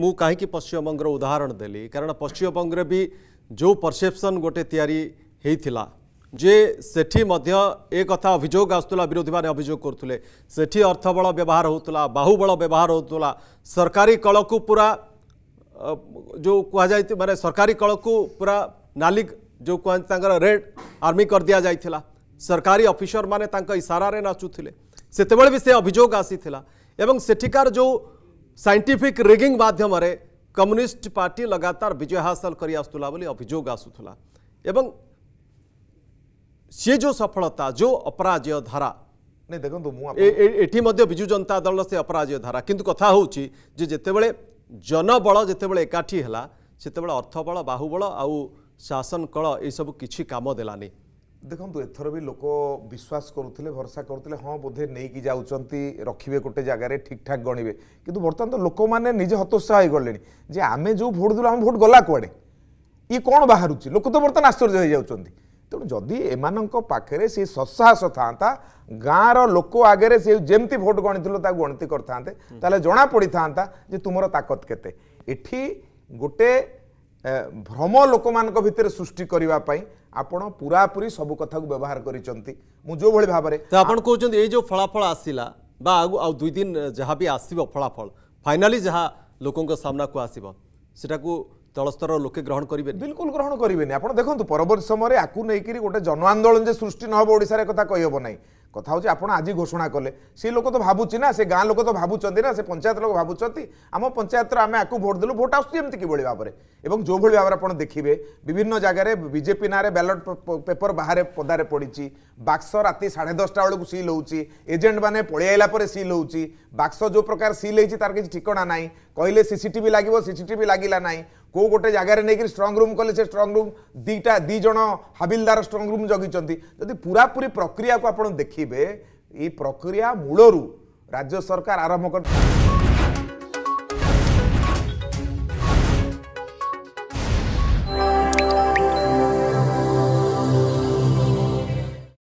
मु कहीं पश्चिम बंगर उदाहरण देली कारण पश्चिम बंगे भी जो परसेप्शन गोटे या जे से एक अभोग आसूला विरोधी मैंने अभोग करुले अर्थबल व्यवहार होता बाहुबल व्यवहार होता सरकारी कल को पूरा जो कहते मैंने सरकारी कल को पूरा नाली जो कहकर रेड आर्मी कर दि जाइला सरकारी अफिसर मैंने इशारे नाचुले से भी से अभोग आसी से जो ସାଇଣ୍ଟିଫିକ୍ ରିଗିଂ ମାଧ୍ୟମରେ କମ୍ୟୁନିଷ୍ଟ ପାର୍ଟି ଲଗାତାର ବିଜୟ ହାସଲ କରି ଆସୁଥିଲା ବୋଲି ଅଭିଯୋଗ ଆସୁଥିଲା ଏବଂ ସିଏ ଯେଉଁ ସଫଳତା ଯେଉଁ ଅପରାଜୟ ଧାରା ଦେଖନ୍ତୁ ମୁଁ ଏଠି ମଧ୍ୟ ବିଜୁ ଜନତା ଦଳର ସେ ଅପରାଜୟ ଧାରା କିନ୍ତୁ କଥା ହେଉଛି ଯେ ଯେତେବେଳେ ଜନବଳ ଯେତେବେଳେ ଏକାଠି ହେଲା ସେତେବେଳେ ଅର୍ଥବଳ ବାହୁବଳ ଆଉ ଶାସନ କଳ ଏସବୁ କିଛି କାମ ଦେଲାନି ଦେଖନ୍ତୁ ଏଥର ବି ଲୋକ ବିଶ୍ୱାସ କରୁଥିଲେ ଭରସା କରୁଥିଲେ ହଁ ବୋଧେ ନେଇକି ଯାଉଛନ୍ତି ରଖିବେ ଗୋଟେ ଜାଗାରେ ଠିକ୍ଠାକ୍ ଗଣିବେ କିନ୍ତୁ ବର୍ତ୍ତମାନ ତ ଲୋକମାନେ ନିଜେ ହତୋତ୍ସାହ ହୋଇଗଲେଣି ଯେ ଆମେ ଯେଉଁ ଭୋଟ୍ ଦେଲୁ ଆମ ଭୋଟ୍ ଗଲା କୁଆଡ଼େ ଇଏ କ'ଣ ବାହାରୁଛି ଲୋକ ତ ବର୍ତ୍ତମାନ ଆଶ୍ଚର୍ଯ୍ୟ ହୋଇଯାଉଛନ୍ତି ତେଣୁ ଯଦି ଏମାନଙ୍କ ପାଖରେ ସେ ସତ୍ସାହସ ଥାଆନ୍ତା ଗାଁର ଲୋକ ଆଗରେ ସେ ଯେମିତି ଭୋଟ୍ ଗଣିଥିଲ ତାକୁ ଗଣତି କରିଥାନ୍ତେ ତାହେଲେ ଜଣାପଡ଼ିଥାନ୍ତା ଯେ ତୁମର ତାକତ କେତେ ଏଠି ଗୋଟେ ଭ୍ରମ ଲୋକମାନଙ୍କ ଭିତରେ ସୃଷ୍ଟି କରିବା ପାଇଁ ଆପଣ ପୁରାପୁରି ସବୁ କଥାକୁ ବ୍ୟବହାର କରିଛନ୍ତି ମୁଁ ଯେଉଁଭଳି ଭାବରେ ଆପଣ କହୁଛନ୍ତି ଏଇ ଯେଉଁ ଫଳାଫଳ ଆସିଲା ବା ଆଉ ଆଉ ଦୁଇ ଦିନ ଯାହା ବି ଆସିବ ଫଳାଫଳ ଫାଇନାଲି ଯାହା ଲୋକଙ୍କ ସାମ୍ନାକୁ ଆସିବ ସେଟାକୁ ତଳସ୍ତରର ଲୋକେ ଗ୍ରହଣ କରିବେନି ବିଲକୁଲ ଗ୍ରହଣ କରିବେନି ଆପଣ ଦେଖନ୍ତୁ ପରବର୍ତ୍ତୀ ସମୟରେ ଆକୁ ନେଇକରି ଗୋଟେ ଜନ ଆନ୍ଦୋଳନ ଯେ ସୃଷ୍ଟି ନ ହେବ ଓଡ଼ିଶାରେ କଥା କହିହେବ ନାହିଁ কথা হচ্ছে আপনার আজ ঘোষণা কলে সে লোক তো ভাবুছি না সে গাঁ লোক তো ভাবুচ্ছেন না সে পঞ্চায়েত লোক ভাবুচ্ছেন আমার পঞ্চায়েতর আমি আকু ভোট দেলু ভোট আসছে এমনি কিভাবে ভাবে এবং যেভাবে ভাবে আপনার দেখবে বিভিন্ন জায়গায় বিজেপি না ব্যালট পেপর বাহারে পদারে পড়ছে বাক্স রাতে সাড়ে দশটা বেড়ে সিল হচ্ছে এজেন্ট মানে পড়ে আইলা পরে সিল হচ্ছে বাক্স যে প্রকার সিল হয়েছে তার কিছু ঠিকা নাই কহিলে সিসিটিভি লাগবে সিসিটিভি লাগিলা নাই কেউ গোটে জায়গায় নেই স্ট্রং রুম কলে সে স্ট্রং রুম দুইটা দুই জন হাবিলদার স্ট্রং রুম জগিছেন যদি পুরাপুরি প্রক্রিয়া আপনার দেখবে এই প্রক্রিয়া মূলর রাজ্য সরকার আরম্ভ করে